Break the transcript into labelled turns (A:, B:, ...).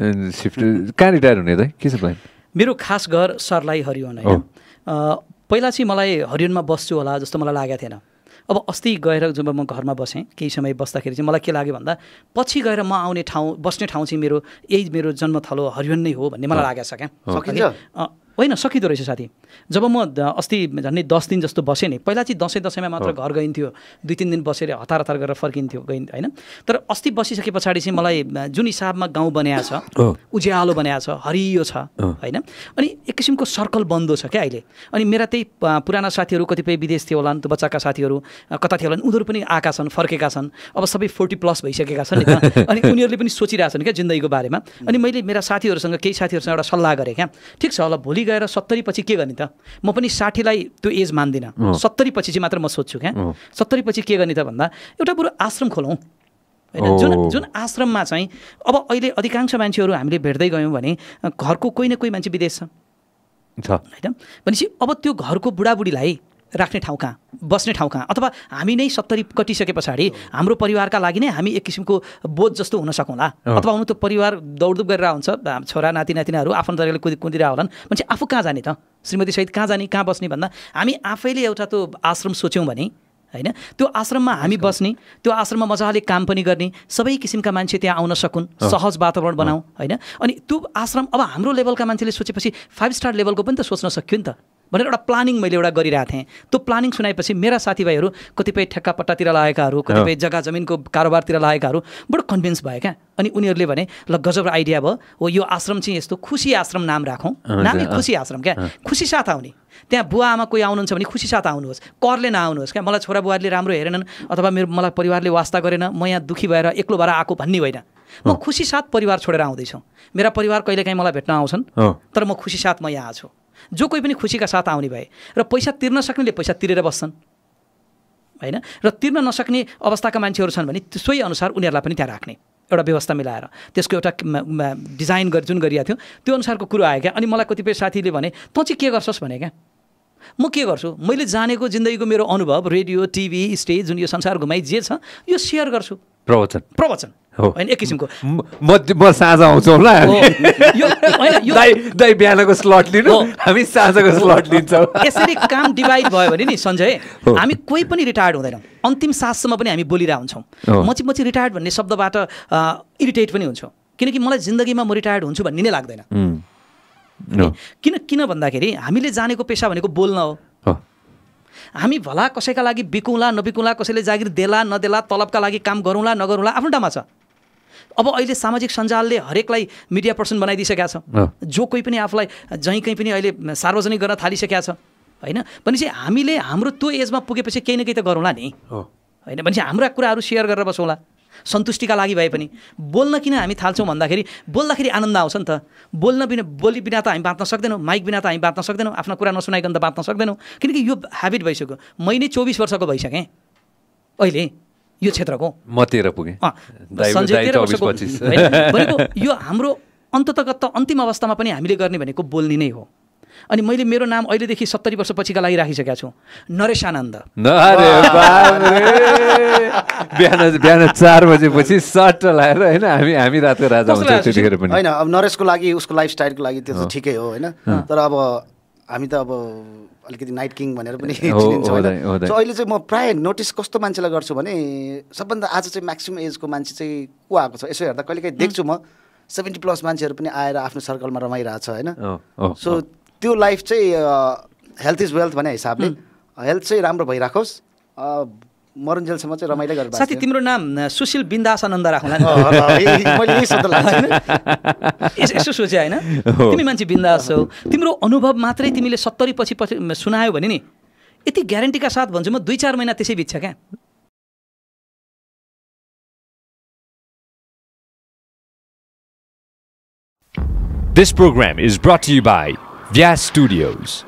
A: Shift कहाँ retire हुने त के छ प्लान मेरो खास घर सरलाई हरिवन होइन पहिला चाहिँ मलाई हरिवनमा बस्छु होला जस्तो मलाई लागेको थिएन अब अस्ति गएर जब म घरमा बसेँ केही समय बस्दाखेरि चाहिँ मलाई के लाग्यो भन्दा पछि गएर म आउने ठाउँ बस्ने ठाउँ चाहिँ मेरो यही मेरो जन्मथलो हरिवन नै हो भन्ने मलाई लागेको छ क्या होइन सकिँदो रहेछ साथी जब म अस्ति झन्डै दस दिन जस्तो बसेँ नि पहिला चाहिँ दसैँ दसैँमा मात्र घर गइन्थ्यो दुई तिन दिन बसेर हतार हतार गरेर फर्किन्थ्यो गइन्थ्यो होइन तर अस्ति बसिसके पछाडि चाहिँ मलाई जुन हिसाबमा गाउँ बनाएको छ उज्यालो बनाएको छ हरियो छ होइन अनि एक किसिमको सर्कल बन्दो छ क्या अहिले अनि मेरा त्यही पुराना साथीहरू कतिपय विदेश थियो होला नि त बच्चाका साथीहरू कता थियो होला नि उनीहरू पनि आएका छन् फर्केका छन् अब सबै फोर्टी प्लस भइसकेका छन् अनि उनीहरूले पनि सोचिरहेछन् क्या जिन्दगीको बारेमा अनि मैले मेरा साथीहरूसँग केही साथीहरूसँग एउटा सल्लाह गरेँ क्या ठिक छ होला भोलि गएर सत्तरी पछि के गर्ने त म पनि साठीलाई त्यो एज मान्दिनँ सत्तरी पछि चाहिँ मात्र म सोध्छु क्या सत्तरी पछि के गर्ने त भन्दा एउटा बरु आश्रम खोलौँ होइन जुन जुन आश्रममा चाहिँ अब अहिले अधिकांश मान्छेहरू हामीले भेट्दै गयौँ भने घरको कोही न कोही मान्छे विदेश छ होइन भनेपछि अब त्यो घरको बुढाबुढीलाई राख्ने ठाउँ कहाँ बस्ने ठाउँ कहाँ अथवा हामी नै सत्तरी कटिसके पछाडि हाम्रो परिवारका लागि नै हामी एक किसिमको बोध जस्तो हुन सकौँला अथवा हुनु त परिवार दौडधुप गरेर हुन्छ छोरा नाति नातिनाहरू आफ्नो तरिकाले कुदि कुदिरह होलान् मान्छे आफू कहाँ जाने त श्रीमती सहित कहाँ जाने कहाँ बस्ने भन्दा हामी आफैले एउटा त्यो आश्रम सोच्यौँ भने होइन त्यो आश्रममा हामी बस्ने त्यो आश्रममा मजाले काम पनि गर्ने सबै किसिमका मान्छे त्यहाँ आउन सकुन् सहज वातावरण बनाऊ होइन अनि त्यो आश्रम अब हाम्रो लेभलका मान्छेले सोचेपछि फाइभ स्टार लेभलको पनि त सोच्न सक्यो नि त भनेर एउटा प्लानिङ मैले एउटा गरिरहेको थिएँ त्यो प्लानिङ सुनाएपछि मेरा साथीभाइहरू कतिपय ठेक्कापट्टातिर लागेकाहरू कतिपय जग्गा जमिनको कारोबारतिर लागेकाहरू बडो कन्भिन्स भयो क्या अनि उनीहरूले भने ल गजब आइडिया भयो हो यो आश्रम चाहिँ यस्तो खुसी आश्रम नाम राखौँ नामै खुसी आश्रम क्या खुसी साथ आउने त्यहाँ बुवा आमा कोही आउनुहुन्छ भने खुसी साथ आउनुहोस् करले नआउनुहोस् क्या मलाई छोरा बुहारीले राम्रो हेरेनन् अथवा मेरो मलाई परिवारले वास्ता गरेन म यहाँ दुःखी भएर एक्लो भएर आएको भन्ने होइन म खुसी साथ परिवार छोडेर आउँदैछु मेरा परिवार कहिलेकाहीँ मलाई भेट्न आउँछन् तर म खुसी साथ म यहाँ आएको छु जो कोही पनि खुसीका साथ आउने भए र पैसा तिर्न सक्नेले पैसा तिरेर बस्छन् होइन र तिर्न नसक्ने अवस्थाका मान्छेहरू छन् भने सोही अनुसार उनीहरूलाई पनि त्यहाँ राख्ने एउटा व्यवस्था मिलाएर त्यसको एउटा डिजाइन गर जुन गरिएको थियो त्यो अनुसारको कुरो आयो क्या अनि मलाई कतिपय साथीले भने तँ चाहिँ के गर्छस् भने क्या म के गर्छु मैले जानेको जिन्दगीको मेरो अनुभव रेडियो टिभी स्टेज जुन यो संसार घुमाइ जे छ यो सेयर गर्छु प्रवचन प्रवचन होइन एक किसिमको म साँझ आउँछौँ होला दाइ बिहानको स्लट लिनु हामी साँझको स्लट लिन्छौँ यसरी काम डिभाइड भयो भने नि सञ्जय हामी कोही पनि रिटायर्ड हुँदैनौँ अन्तिम साससम्म पनि हामी बोलिरहेको हुन्छौँ म चाहिँ म चाहिँ रिटायर्ड भन्ने शब्दबाट इरिटेट पनि हुन्छौँ किनकि मलाई जिन्दगीमा म रिटायर्ड हुन्छु भन्ने नै लाग्दैन किन किन भन्दाखेरि हामीले जानेको पेसा भनेको बोल्न हो हामी भला कसैका लागि बिकौँला नबिकौँला कसैले जागिर देला नदेला तलबका लागि काम गरौँला नगरौँला आफ्नो ठाउँमा छ अब अहिले सामाजिक सञ्जालले हरेकलाई मिडिया पर्सन बनाइदिइसकेका छ जो कोही पनि आफूलाई जहीँ कहीँ पनि अहिले सार्वजनिक गर्न थालिसकेका छ होइन भनेपछि हामीले हाम्रो त्यो एजमा पुगेपछि केही न केही त गरौँला नि होइन भनेपछि हाम्रा कुराहरू सेयर गरेर बसौँला सन्तुष्टिका लागि भए पनि बोल्न किन हामी थाल्छौँ भन्दाखेरि बोल्दाखेरि आनन्द आउँछ नि त बोल्न बिना बोली बिना त हामी बाँच्न सक्दैनौँ माइक बिना त हामी बाँच्न सक्दैनौँ आफ्नो कुरा नसुनाइकन त बाँच्न सक्दैनौँ किनकि यो ह्याबिट भइसक्यो मैले चौबिस वर्षको भइसकेँ अहिले यो क्षेत्रको म तेह्र पुगेँ भनेको यो हाम्रो अन्ततगत अन्तिम अवस्थामा पनि हामीले गर्ने भनेको बोल्ने नै हो अनि मैले मेरो नाम अहिलेदेखि सत्तरी वर्षपछिका लागि राखिसकेका छु नरेश आनन्द बिहान बिहान चार बजेपछि सट लगाएर होइन हामी हामी रातको राजा हुन्छ पनि होइन अब नरेशको लागि उसको लाइफस्टाइलको लागि त्यो ठिकै हो होइन तर अब हामी त अब अलिकति नाइट किङ भनेर पनि अहिले चाहिँ म प्राय नोटिस कस्तो मान्छेलाई गर्छु भने सबभन्दा आज चाहिँ म्याक्सिमम् एजको मान्छे चाहिँ को आएको छ यसो हेर्दा कहिलेकाहीँ देख्छु म सेभेन्टी प्लस मान्छेहरू पनि आएर आफ्नो सर्कलमा रमाइरहेको छ होइन सो त्यो लाइफ चाहिँ हेल्थ इज वेल्थ भन्ने हिसाबले हेल्थ चाहिँ राम्रो भइराखोस् मरुन्जेलसम्म चाहिँ रमाइलो गर्नु साथी तिम्रो नाम सुशील बिन्दास आनन्द राखौँला यसो सोचेँ होइन तिमी मान्छे बिन्दास हो तिम्रो अनुभव मात्रै तिमीले सत्तरी पछि पछि सुनायो भने नि यति ग्यारेन्टीका साथ भन्छु म दुई चार महिना त्यसै बित्छ क्या This program is brought to you by Vyas Studios.